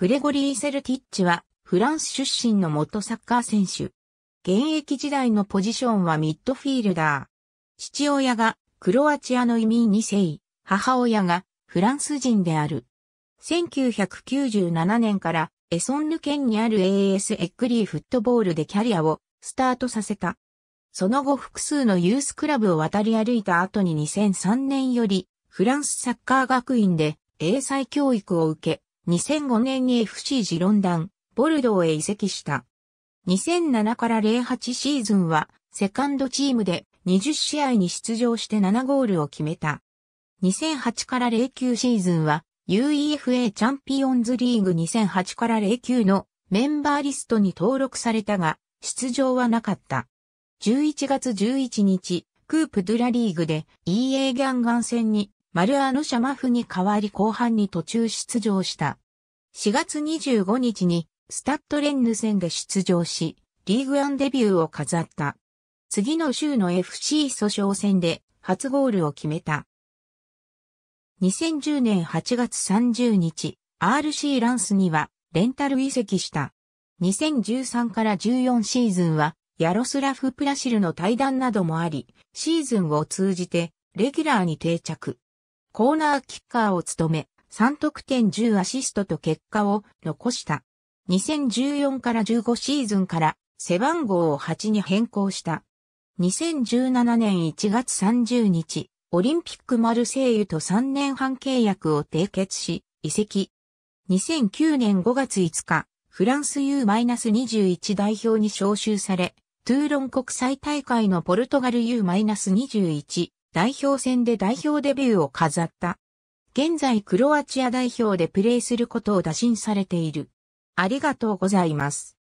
グレゴリー・セルティッチは、フランス出身の元サッカー選手。現役時代のポジションはミッドフィールダー。父親がクロアチアの移民2世、母親がフランス人である。1997年からエソンヌ県にある AS エッグリーフットボールでキャリアをスタートさせた。その後複数のユースクラブを渡り歩いた後に2003年よりフランスサッカー学院で英才教育を受け、2005年に FC ジロンダン、ボルドーへ移籍した。2007から08シーズンは、セカンドチームで20試合に出場して7ゴールを決めた。2008から09シーズンは UEFA チャンピオンズリーグ2008から09のメンバーリストに登録されたが、出場はなかった。11月11日、クープドゥラリーグで EA ギャンガン戦にマルアノシャマフに代わり後半に途中出場した。4月25日にスタッドレンヌ戦で出場し、リーグアンデビューを飾った。次の週の FC 訴訟戦で初ゴールを決めた。2010年8月30日、RC ランスにはレンタル移籍した。2013から14シーズンはヤロスラフ・プラシルの対談などもあり、シーズンを通じてレギュラーに定着。コーナーキッカーを務め、3得点10アシストと結果を残した。2014から15シーズンから背番号を8に変更した。2017年1月30日、オリンピックマルセイユと3年半契約を締結し、移籍。2009年5月5日、フランス U-21 代表に招集され、トゥーロン国際大会のポルトガル U-21 代表戦で代表デビューを飾った。現在クロアチア代表でプレーすることを打診されている。ありがとうございます。